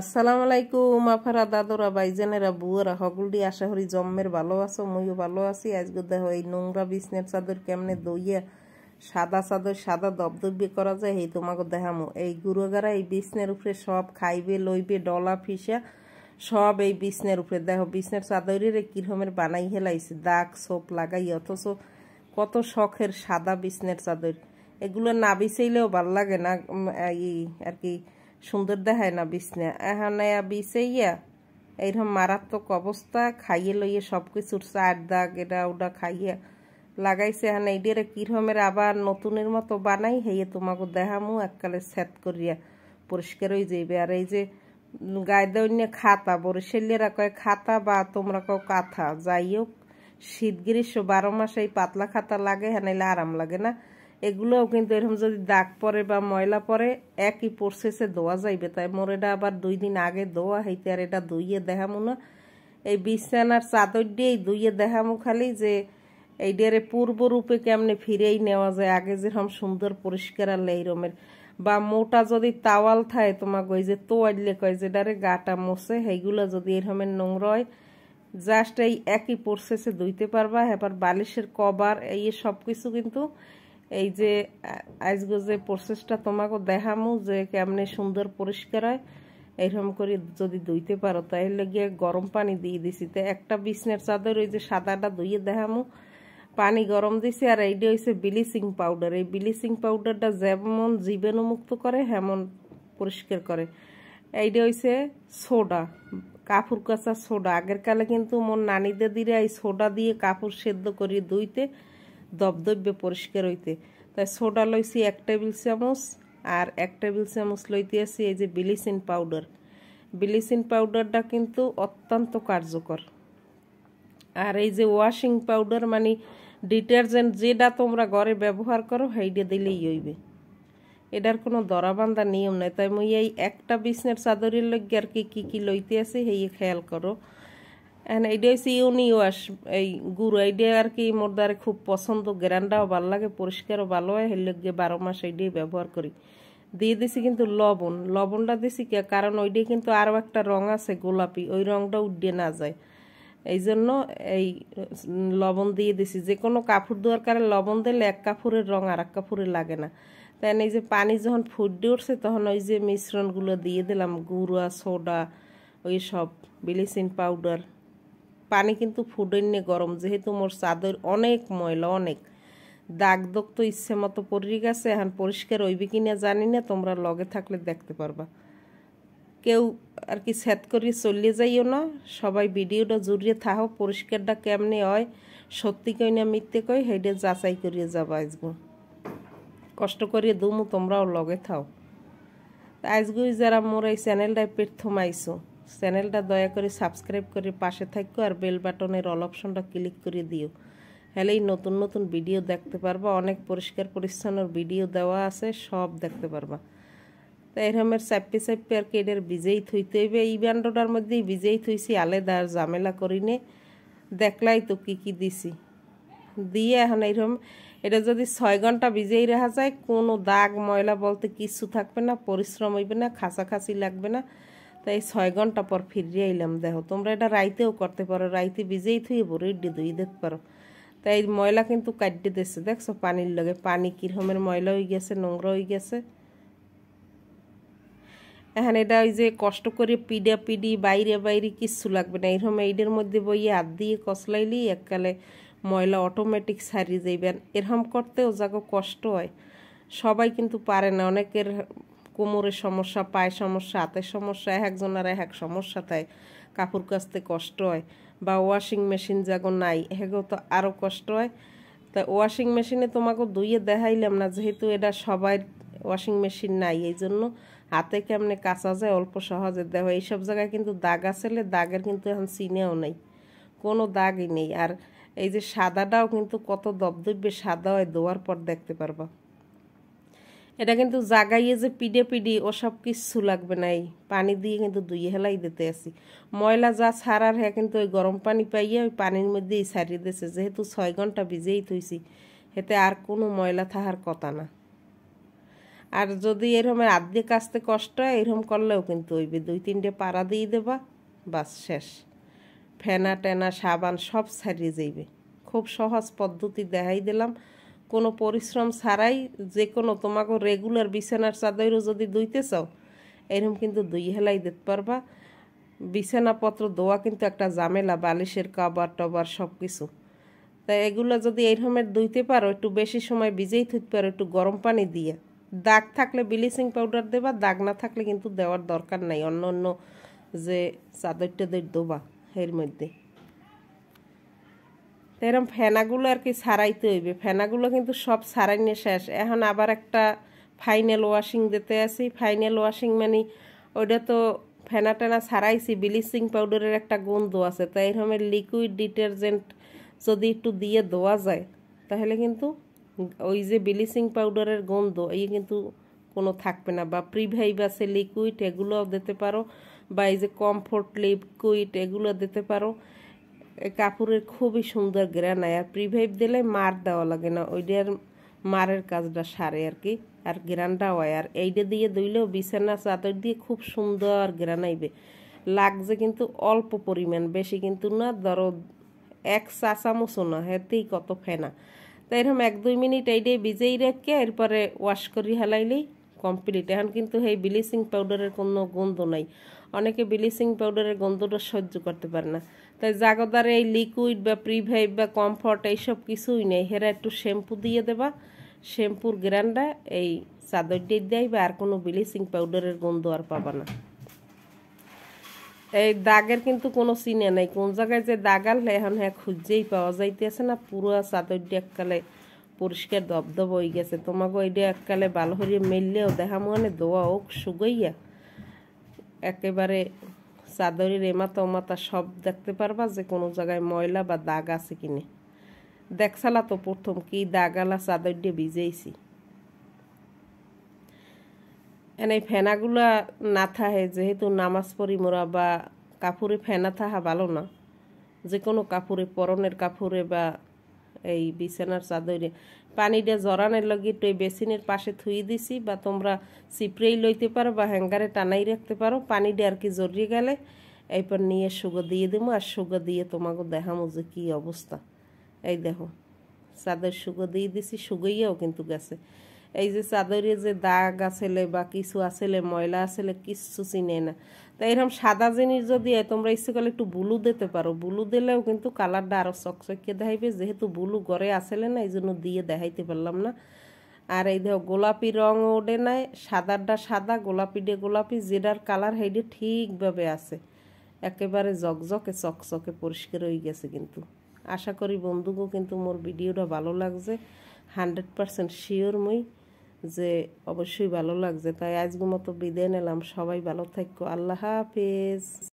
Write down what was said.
আসসালামু আলাইকুম আফারা দাদরা বাইজানেরা বুয়ারা হগলডি আশা করি জম্মের ভালো আছো ময়ও ভালো আছি আজকে দেখো এই নোংরা বিছনের চাদর কেমনে দইয়া সাদা চাদর সাদা দবদবি করা যায় এই তোমাকে দেখামো এই গুরুগারা এই বিছনের উপরে সব খাইবে লইবে ডলা ফিসা সব এই বিছনের উপরে দেখো বিছনের চাদরের কীরকমের বানাই হেলাইছে দাগ সোপ লাগাই অথচ কত শখের সাদা বিছনের চাদর এগুলো না বিছাইলেও ভাল লাগে না এই আর কি সুন্দর দেখায় না বিছনা এখন ইয়া এইরকম মারাত্মক অবস্থা খাইয়ে লইয়ে সব কিছুর চার দাগ এটা ওটা খাইয়া লাগাইছে হ্যাঁ এইডিয়ারে কিরমের আবার নতুনের মতো বানাই হেয়ে তোমাকে দেহামু এককালে সেট করিয়া পরিষ্কার হয়ে যাইবে আর এই যে গায়ে অন্য খাতা বরিশালিয়ারা কয় খাতা বা তোমরা কয় কাঁথা যাই হোক শীত গ্রীষ্ম বারো মাসে এই পাতলা খাতা লাগে হ্যাঁ নাইলে আরাম লাগে না এগুলোও কিন্তু এরকম যদি দাগ পরে বা ময়লা পরে একই প্রসেসে ধোয়া যাইবে তাই মোর এটা আবার দুই দিন আগে ধোয়া হইতে আর এটা ধুইয়ে দেখামো না এই বিছানার চাদর দিয়েই ধুইয়ে দেখামো খালি যে এই ডেরে পূর্বরূপে কেমনে ফিরেই নেওয়া যায় আগে যেরকম সুন্দর পরিষ্কার আলে এইরমের বা মোটা যদি তাওয়াল থায় তোমাকে ওই যে তোয়াইলে কয় যে ডারে গাটা মোছে সেইগুলো যদি এরকমের নোংরয় জাস্ট এই একই প্রসেসে ধুইতে পারবা এবার বালিশের কভার এই সব কিছু কিন্তু এই যে আজকে যে প্রসেসটা তোমাকে দেখামু যে কেমনে সুন্দর পরিষ্কার হয় এরকম করে যদি ধুইতে পারো তাহলে গিয়ে গরম পানি দিয়ে দিছি তো একটা বিছনের চাদর ওই যে সাদাটা ধুয়ে দেখামু পানি গরম দিছি আর এইটা হয়েছে ব্লিচিং পাউডার এই ব্লিচিং পাউডারটা যেমন জীবাণুমুক্ত করে হেমন পরিষ্কার করে এইটা হয়েছে সোডা কাপড় কাঁচা সোডা আগের কালে কিন্তু মন নানিদের দিয়ে এই সোডা দিয়ে কাপড় সেদ্ধ করিয়ে ধুইতে দবদব্য পরিষ্কার হইতে তাই সোডা লইছি এক টেবিল চামচ আর এক টেবিল চামচ লইতে আছি এই যে বিলিসিন পাউডার ব্লিচিং পাউডারটা কিন্তু অত্যন্ত কার্যকর আর এই যে ওয়াশিং পাউডার মানে ডিটারজেন্ট যেটা তোমরা ঘরে ব্যবহার করো সেইটা দিলেই হইবে এটার কোনো দরাবান্ধা নিয়ম নাই তাই মুই এই একটা বিছনের চাদরের লগে আর কি কী কী লইতে আছে সেই খেয়াল করো এন এইটাই হচ্ছে ইউনিওয়াশ এই গুড় এইটা আর কি মোর দ্বারে খুব পছন্দ গ্রান্ডাও ভাল লাগে পরিষ্কারও ভালো হয় গিয়ে বারো মাস এইটাই ব্যবহার করি দিয়ে দিছি কিন্তু লবণ লবণটা দিছি কে কারণ ওইটাই কিন্তু আরও একটা রং আছে গোলাপি ওই রংটা উড্ডে না যায় এই জন্য এই লবণ দিয়ে দিছি যে কোনো কাপড় কারণে লবণ দিলে এক কাপড়ের রং আর এক কাপড়ে লাগে না তাই এই যে পানি যখন ফুটে উঠছে তখন ওই যে মিশ্রণগুলো দিয়ে দিলাম গুঁড়া সোডা ওই সব ব্লিচিং পাউডার পানি কিন্তু ফুডন্যে গরম যেহেতু মোর চাদর অনেক ময়লা অনেক দাগ দোগ তো ইচ্ছে মতো পরি গেছে এখন পরিষ্কার হইবে কি না জানি না তোমরা লগে থাকলে দেখতে পারবা কেউ আর কি সেট করি চলিয়ে যাইও না সবাই ভিডিওটা জুড়িয়ে থাকো পরিষ্কারটা কেমনে হয় সত্যি কই না মিথ্যে কই হেডে যাচাই করিয়ে যাবা আসবো কষ্ট করিয়ে দুমু তোমরাও লগে থাও আজগুই যারা মোর এই চ্যানেলটায় প্রথম আইসো চ্যানেলটা দয়া করে সাবস্ক্রাইব করে পাশে থাকো আর বেল বাটনের অল অপশনটা ক্লিক করে দিও হলেই নতুন নতুন ভিডিও দেখতে পারবা অনেক পরিষ্কার পরিচ্ছন্ন ভিডিও দেওয়া আছে সব দেখতে পারবা তো এরমের চাপ্পে চাপ্পে আর কি এটার বিজেই থইতে হইবে এই ব্যান্ডটার মধ্যেই বিজেই থইছি আলেদা আর ঝামেলা করিনে দেখলাই তো কি কি দিছি দিয়ে এখন এইরকম এটা যদি ছয় ঘন্টা ভিজেই রাখা যায় কোনো দাগ ময়লা বলতে কিছু থাকবে না পরিশ্রম হইবে না খাসাখাসি লাগবে না তাই ছয় ঘন্টা পর ফিরিয়ে আইলাম দেখো তোমরা এটা রাইতেও করতে পারো রাইতে ভিজেই থুয়ে পড়ো ইড্ডি ধুয়ে দেখতে পারো তাই ময়লা কিন্তু কাটতে দিচ্ছে দেখছো পানির লগে পানি কীরকমের ময়লা হয়ে গেছে নোংরা হয়ে গেছে এখন এটা ওই যে কষ্ট করে পিডা পিডি বাইরে বাইরে কিছু লাগবে না এরকম এইডের মধ্যে বইয়ে হাত দিয়ে কষলাইলি এককালে ময়লা অটোমেটিক সারিয়ে যাইবেন এরকম করতেও যাকে কষ্ট হয় সবাই কিন্তু পারে না অনেকের কোমরের সমস্যা পায়ের সমস্যা হাতের সমস্যা এক একজনের এক এক সমস্যা তাই কাপড় কাচতে কষ্ট হয় বা ওয়াশিং মেশিন যাগো নাই হেগো তো আরও কষ্ট হয় তা ওয়াশিং মেশিনে তোমাকে দুইয়ে দেখাইলাম না যেহেতু এটা সবাই ওয়াশিং মেশিন নাই এই জন্য হাতে কেমনে কাঁচা যায় অল্প সহজে দেওয়া এইসব জায়গায় কিন্তু দাগ আসলে দাগের কিন্তু এখন চিনেও নেই কোনো দাগই নেই আর এই যে সাদাটাও কিন্তু কত দবদব্যে সাদা হয় দোয়ার পর দেখতে পারবা এটা কিন্তু জাগাইয়ে যে পিডে পিডে ওসব কিছু লাগবে নাই পানি দিয়ে কিন্তু দুই হেলাই দিতে আসি ময়লা যা ছাড়ার হ্যাঁ কিন্তু ওই গরম পানি পাইয়ে ওই পানির মধ্যেই সারিয়ে দিয়েছে যেহেতু ছয় ঘন্টা ভিজেই থইছি এতে আর কোনো ময়লা থাহার কথা না আর যদি এরকমের আর্ধেক আসতে কষ্ট হয় এরকম করলেও কিন্তু ওইবে দুই তিনটে পাড়া দিয়ে দেবা বাস শেষ ফেনা টেনা সাবান সব ছাড়িয়ে যাইবে খুব সহজ পদ্ধতি দেখাই দিলাম কোনো পরিশ্রম ছাড়াই যে কোনো তোমাকে রেগুলার বিছানার চাদরও যদি দুইতে চাও এরকম কিন্তু দুই হেলাই দিতে পারবা বিছানাপত্র দোয়া কিন্তু একটা জামেলা বালিশের কাবার টবার সব কিছু তাই এগুলো যদি এইরকমের ধুইতে পারো একটু বেশি সময় ভিজেই ধুইতে পারো একটু গরম পানি দিয়ে দাগ থাকলে ব্লিচিং পাউডার দেবা দাগ না থাকলে কিন্তু দেওয়ার দরকার নাই অন্য অন্য যে চাদরটা দোবা এর মধ্যে তো এরকম ফেনাগুলো আর কি সারাইতে হইবে ফেনাগুলো কিন্তু সব সারাইনে শেষ এখন আবার একটা ফাইনাল ওয়াশিং দিতে আসি ফাইনাল ওয়াশিং মানে ওইটা তো ফেনা টেনা সারাইছি ব্লিচিং পাউডারের একটা গন্ধ আছে তাই এরকমের লিকুইড ডিটারজেন্ট যদি একটু দিয়ে ধোয়া যায় তাহলে কিন্তু ওই যে ব্লিচিং পাউডারের গন্ধ এই কিন্তু কোনো থাকবে না বা প্রিভাইভ আছে লিকুইড এগুলো দিতে পারো বা এই যে কমফোর্ট লিকুইড এগুলো দিতে পারো কাপড়ের খুবই সুন্দর গ্রেন আর প্রিভাইভ দিলে মার দেওয়া লাগে না ওইটার মারের কাজটা সারে আর কি আর গ্রানটা হয় আর এইটা দিয়ে দইলেও বিছানা চাদর দিয়ে খুব সুন্দর গ্রান আইবে লাগছে কিন্তু অল্প পরিমাণ বেশি কিন্তু না ধরো এক চা চামচও না হেতেই কত ফেনা তাই এরকম এক দুই মিনিট এইটাই ভিজেই রেখে এরপরে ওয়াশ করি হেলাইলেই কমপ্লিট এখন কিন্তু এই ব্লিচিং পাউডারের কোনো গন্ধ নাই অনেকে ব্লিচিং পাউডারের গন্ধটা সহ্য করতে পারে না তাই জাগদার এই লিকুইড বা প্রিভাইভ বা কমফর্ট এইসব কিছুই নেই হেরা একটু শ্যাম্পু দিয়ে দেবা শ্যাম্পুর গ্রানটা এই চাদর দিয়ে দেয় বা আর কোনো ব্লিচিং পাউডারের গন্ধ আর পাবা না এই দাগের কিন্তু কোনো চিনে নাই কোন জায়গায় যে দাগাল এখন হ্যাঁ খুঁজেই পাওয়া যাইতেছে না পুরো চাদর দিয়ে পরিষ্কার দবদব হয়ে গেছে তোমাকে ওইটা এককালে ভালো হয়ে মেললেও দেখা মনে দোয়া ওক সুগইয়া একেবারে চাদরের এমাতা ওমাতা সব দেখতে পারবা যে কোনো জায়গায় ময়লা বা দাগ আছে কিনে দেখছালা তো প্রথম কি দাগালা চাদর দিয়ে ভিজেইছি এনে ফেনাগুলা না থাহে যেহেতু নামাজ পড়ি মোরা বা কাপড়ে ফেনা থাহা ভালো না যে কোনো কাপড়ে পরনের কাপড়ে বা এই বিছানার চাদরে পানিটা জরানের লগে একটু বেসিনের পাশে থুই দিছি বা তোমরা সিপ্রেই লইতে পারো বা হ্যাঙ্গারে টানাই রাখতে পারো পানিটা আর কি জড়িয়ে গেলে এরপর নিয়ে সুগো দিয়ে দেবো আর সুগো দিয়ে তোমাকে দেখামো যে কী অবস্থা এই দেখো চাদর সুগো দিয়ে দিছি সুগইয়াও কিন্তু গেছে এই যে চাদরে যে দাগ আসলে বা কিছু আসলে ময়লা আসলে কিচ্ছু চিনে না তাই এরকম সাদা জিনিস যদি তোমরা ইচ্ছে করলে একটু বুলু দিতে পারো বুলু দিলেও কিন্তু কালারটা আরও চকচকিয়ে দেখাইবে যেহেতু বুলু গড়ে আসলে না এই জন্য দিয়ে দেখাইতে পারলাম না আর এই দেখো গোলাপি রং ওঠে নাই সাদারটা সাদা গোলাপি ডে গোলাপি যেটার কালার হেডে ঠিকভাবে আছে একেবারে জকজকে চকচকে পরিষ্কার হয়ে গেছে কিন্তু আশা করি বন্ধুকেও কিন্তু মোর ভিডিওটা ভালো লাগছে হান্ড্রেড পারসেন্ট শিওর মুই যে অবশ্যই ভালো লাগছে তাই আজকের মতো বিদায় নিলাম সবাই ভালো থাকো আল্লাহ হাফিজ